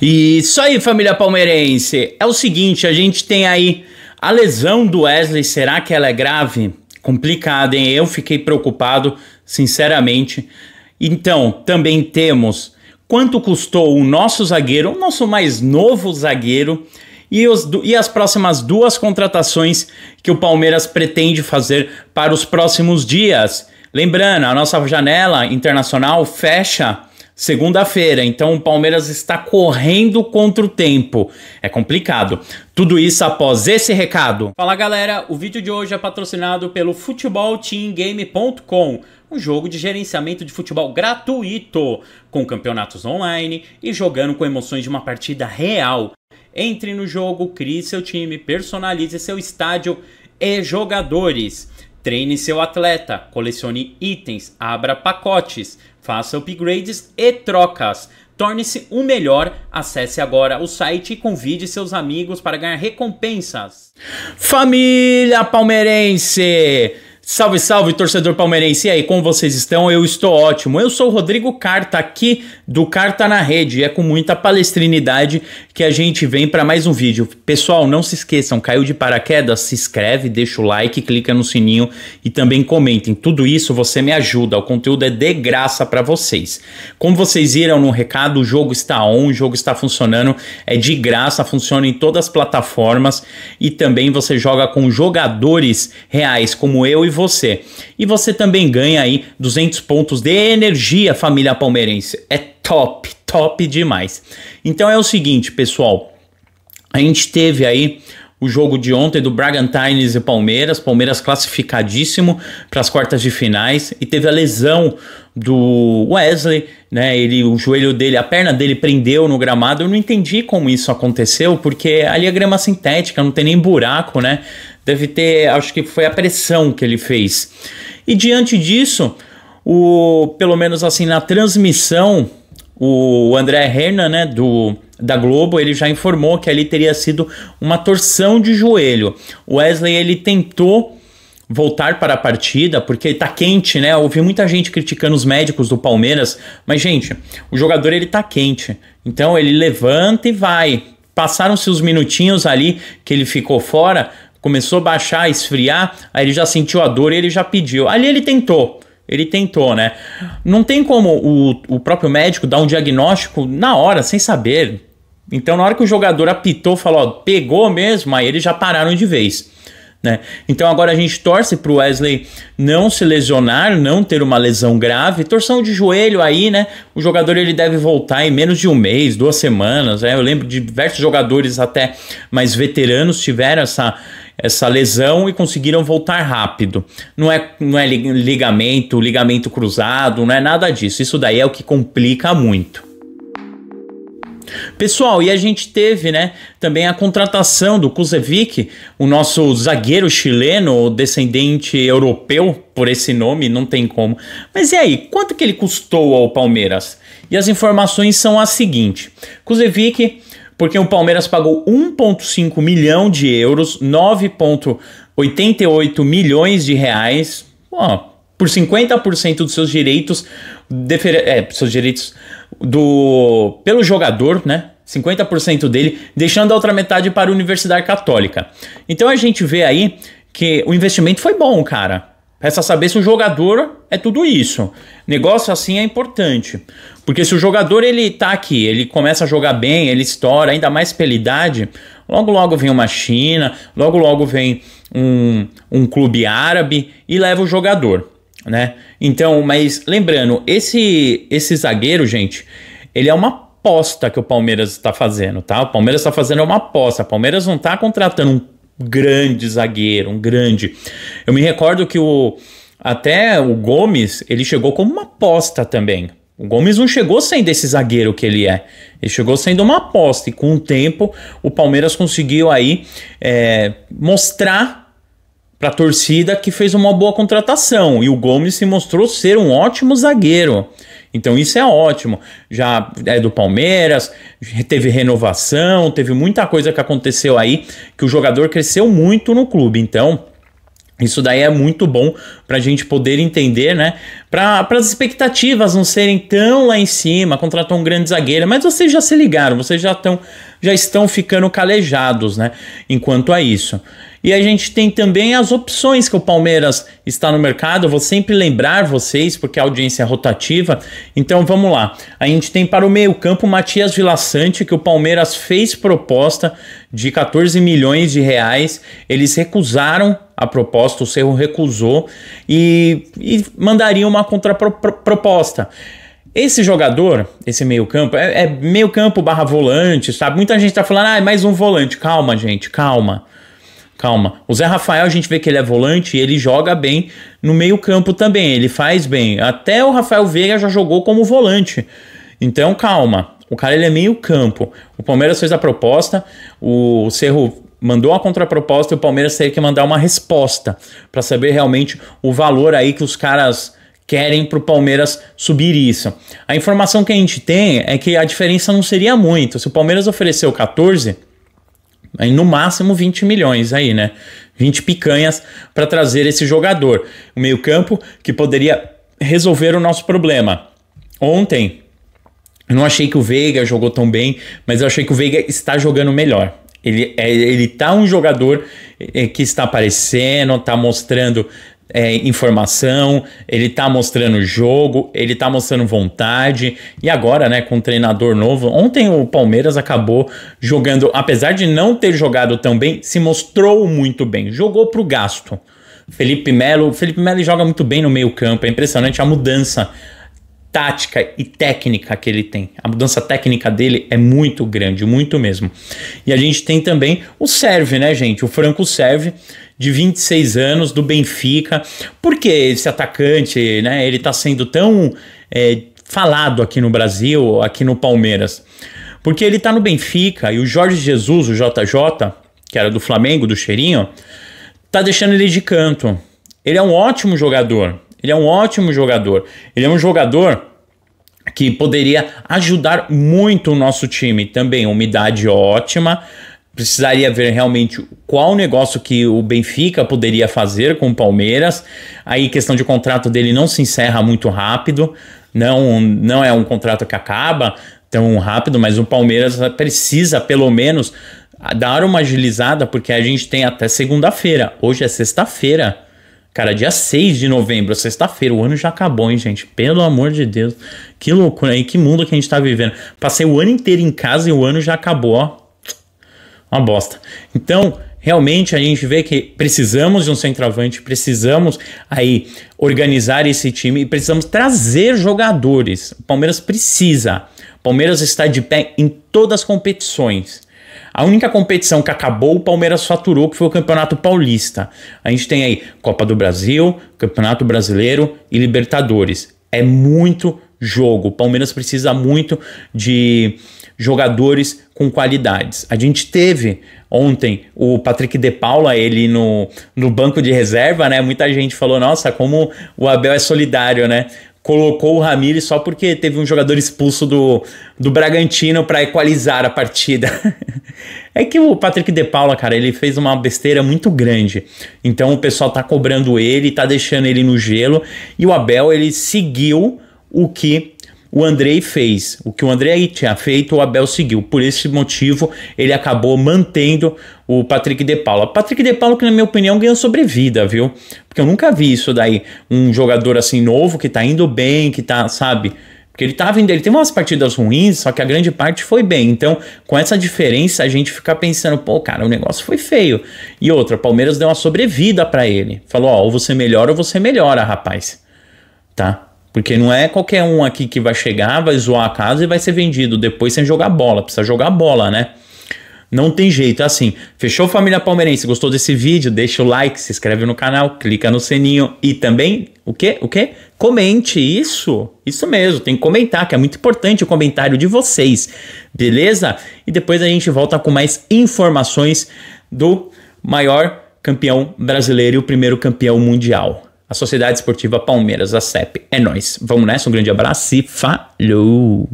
E isso aí, família palmeirense. É o seguinte, a gente tem aí a lesão do Wesley, será que ela é grave? complicada hein? Eu fiquei preocupado, sinceramente. Então, também temos quanto custou o nosso zagueiro, o nosso mais novo zagueiro, e, os, e as próximas duas contratações que o Palmeiras pretende fazer para os próximos dias. Lembrando, a nossa janela internacional fecha segunda-feira. Então o Palmeiras está correndo contra o tempo. É complicado. Tudo isso após esse recado. Fala galera, o vídeo de hoje é patrocinado pelo futebolteamgame.com, um jogo de gerenciamento de futebol gratuito, com campeonatos online e jogando com emoções de uma partida real. Entre no jogo, crie seu time, personalize seu estádio e jogadores. Treine seu atleta, colecione itens, abra pacotes, faça upgrades e trocas. Torne-se o melhor, acesse agora o site e convide seus amigos para ganhar recompensas. Família palmeirense! Salve, salve, torcedor palmeirense. E aí, como vocês estão? Eu estou ótimo. Eu sou o Rodrigo Carta, aqui do Carta na Rede. E é com muita palestrinidade que a gente vem para mais um vídeo. Pessoal, não se esqueçam, caiu de paraquedas? Se inscreve, deixa o like, clica no sininho e também comentem. Tudo isso você me ajuda. O conteúdo é de graça para vocês. Como vocês viram no recado, o jogo está on, o jogo está funcionando. É de graça, funciona em todas as plataformas. E também você joga com jogadores reais, como eu e você. E você também ganha aí 200 pontos de energia, família palmeirense. É top, top demais. Então é o seguinte, pessoal. A gente teve aí o jogo de ontem do Bragantines e Palmeiras, Palmeiras classificadíssimo para as quartas de finais e teve a lesão do Wesley, né? Ele, o joelho dele, a perna dele prendeu no gramado. Eu não entendi como isso aconteceu, porque ali é grama sintética, não tem nem buraco, né? Deve ter, acho que foi a pressão que ele fez. E diante disso, o, pelo menos assim na transmissão, o André Herna, né, do da Globo, ele já informou que ali teria sido uma torção de joelho. O Wesley ele tentou voltar para a partida, porque tá quente, né? Houve muita gente criticando os médicos do Palmeiras, mas gente, o jogador ele tá quente. Então ele levanta e vai. Passaram-se os minutinhos ali que ele ficou fora, começou a baixar, a esfriar, aí ele já sentiu a dor e ele já pediu. Ali ele tentou. Ele tentou, né? Não tem como o, o próprio médico dar um diagnóstico na hora, sem saber. Então, na hora que o jogador apitou, falou, ó, pegou mesmo, aí eles já pararam de vez. Né? Então agora a gente torce para o Wesley não se lesionar, não ter uma lesão grave, torção de joelho aí, né? O jogador ele deve voltar em menos de um mês, duas semanas. Né? Eu lembro de diversos jogadores até mais veteranos tiveram essa essa lesão e conseguiram voltar rápido. Não é, não é ligamento, ligamento cruzado, não é nada disso. Isso daí é o que complica muito. Pessoal, e a gente teve, né, também a contratação do Kuzevic, o nosso zagueiro chileno, descendente europeu, por esse nome, não tem como. Mas e aí, quanto que ele custou ao Palmeiras? E as informações são as seguintes: Kuzevic porque o Palmeiras pagou 1,5 milhão de euros, 9,88 milhões de reais, ó, por 50% dos seus direitos, é, seus direitos do pelo jogador, né? 50% dele, deixando a outra metade para a Universidade Católica. Então a gente vê aí que o investimento foi bom, cara. Resta saber se o jogador é tudo isso. Negócio assim é importante. Porque se o jogador ele tá aqui, ele começa a jogar bem, ele estoura, ainda mais pela idade, logo logo vem uma China, logo logo vem um, um clube árabe e leva o jogador, né? Então, mas lembrando, esse, esse zagueiro, gente, ele é uma aposta que o Palmeiras está fazendo, tá? O Palmeiras está fazendo uma aposta. O Palmeiras não está contratando um grande zagueiro, um grande. Eu me recordo que o até o Gomes, ele chegou como uma aposta também. O Gomes não chegou sendo esse zagueiro que ele é. Ele chegou sendo uma aposta. E com o tempo, o Palmeiras conseguiu aí é, mostrar para a torcida que fez uma boa contratação e o Gomes se mostrou ser um ótimo zagueiro. Então isso é ótimo. Já é do Palmeiras, teve renovação, teve muita coisa que aconteceu aí que o jogador cresceu muito no clube. Então isso daí é muito bom para a gente poder entender, né? Para as expectativas não serem tão lá em cima, contratou um grande zagueiro, mas vocês já se ligaram, vocês já, tão, já estão ficando calejados, né? Enquanto a isso. E a gente tem também as opções que o Palmeiras está no mercado. Eu vou sempre lembrar vocês, porque a audiência é rotativa. Então vamos lá. A gente tem para o meio-campo Matias Vilaçante, que o Palmeiras fez proposta de 14 milhões de reais. Eles recusaram a proposta, o Cerro recusou e, e mandaria uma contraproposta. Esse jogador, esse meio-campo, é, é meio-campo barra volante, sabe? Muita gente tá falando, ah, é mais um volante. Calma, gente, calma. Calma. O Zé Rafael, a gente vê que ele é volante e ele joga bem no meio-campo também. Ele faz bem. Até o Rafael Veiga já jogou como volante. Então, calma. O cara ele é meio-campo. O Palmeiras fez a proposta, o Cerro mandou a contraproposta e o Palmeiras teria que mandar uma resposta para saber realmente o valor aí que os caras querem para o Palmeiras subir isso. A informação que a gente tem é que a diferença não seria muito. Se o Palmeiras ofereceu 14, aí no máximo 20 milhões aí, né? 20 picanhas para trazer esse jogador. O meio-campo que poderia resolver o nosso problema. Ontem, eu não achei que o Veiga jogou tão bem, mas eu achei que o Veiga está jogando melhor. Ele, é, ele tá um jogador eh, que está aparecendo, está mostrando é, informação, ele tá mostrando jogo, ele tá mostrando vontade. E agora, né, com um treinador novo, ontem o Palmeiras acabou jogando, apesar de não ter jogado tão bem, se mostrou muito bem, jogou pro gasto. Felipe Melo, Felipe Melo joga muito bem no meio-campo, é impressionante a mudança tática e técnica que ele tem. A mudança técnica dele é muito grande, muito mesmo. E a gente tem também o serve, né, gente? O Franco serve de 26 anos do Benfica. Porque esse atacante, né? Ele está sendo tão é, falado aqui no Brasil, aqui no Palmeiras. Porque ele está no Benfica e o Jorge Jesus, o JJ, que era do Flamengo, do Cheirinho, tá deixando ele de canto. Ele é um ótimo jogador. Ele é um ótimo jogador. Ele é um jogador que poderia ajudar muito o nosso time também. Umidade ótima, precisaria ver realmente qual negócio que o Benfica poderia fazer com o Palmeiras. Aí questão de contrato dele não se encerra muito rápido, não não é um contrato que acaba tão rápido, mas o Palmeiras precisa pelo menos dar uma agilizada porque a gente tem até segunda-feira. Hoje é sexta-feira. Cara, dia 6 de novembro, sexta-feira, o ano já acabou, hein, gente? Pelo amor de Deus. Que loucura, aí, Que mundo que a gente tá vivendo. Passei o ano inteiro em casa e o ano já acabou, ó uma bosta. Então, realmente a gente vê que precisamos de um centroavante, precisamos aí organizar esse time e precisamos trazer jogadores. O Palmeiras precisa. O Palmeiras está de pé em todas as competições. A única competição que acabou, o Palmeiras faturou, que foi o Campeonato Paulista. A gente tem aí Copa do Brasil, Campeonato Brasileiro e Libertadores. É muito jogo. O Palmeiras precisa muito de jogadores com qualidades. A gente teve ontem o Patrick De Paula, ele no, no banco de reserva, né? Muita gente falou, nossa, como o Abel é solidário, né? Colocou o Ramires só porque teve um jogador expulso do, do Bragantino para equalizar a partida. é que o Patrick De Paula, cara, ele fez uma besteira muito grande. Então o pessoal tá cobrando ele, tá deixando ele no gelo. E o Abel, ele seguiu o que o Andrei fez. O que o Andrei tinha feito, o Abel seguiu. Por esse motivo, ele acabou mantendo o Patrick De Paula. Patrick De Paula, que na minha opinião ganhou sobrevida, viu? Porque eu nunca vi isso daí. Um jogador assim novo, que tá indo bem, que tá, sabe... Porque ele tava tá indo, ele teve umas partidas ruins, só que a grande parte foi bem. Então, com essa diferença, a gente fica pensando, pô, cara, o negócio foi feio. E outra, o Palmeiras deu uma sobrevida para ele. Falou, ó, ou você melhora ou você melhora, rapaz. Tá? Porque não é qualquer um aqui que vai chegar, vai zoar a casa e vai ser vendido depois sem jogar bola. Precisa jogar bola, né? Não tem jeito, é assim. Fechou, família palmeirense? Gostou desse vídeo? Deixa o like, se inscreve no canal, clica no sininho e também, o quê? O quê? Comente isso. Isso mesmo, tem que comentar, que é muito importante o comentário de vocês, beleza? E depois a gente volta com mais informações do maior campeão brasileiro e o primeiro campeão mundial a Sociedade Esportiva Palmeiras, a CEP. É nós. Vamos nessa, um grande abraço e falou!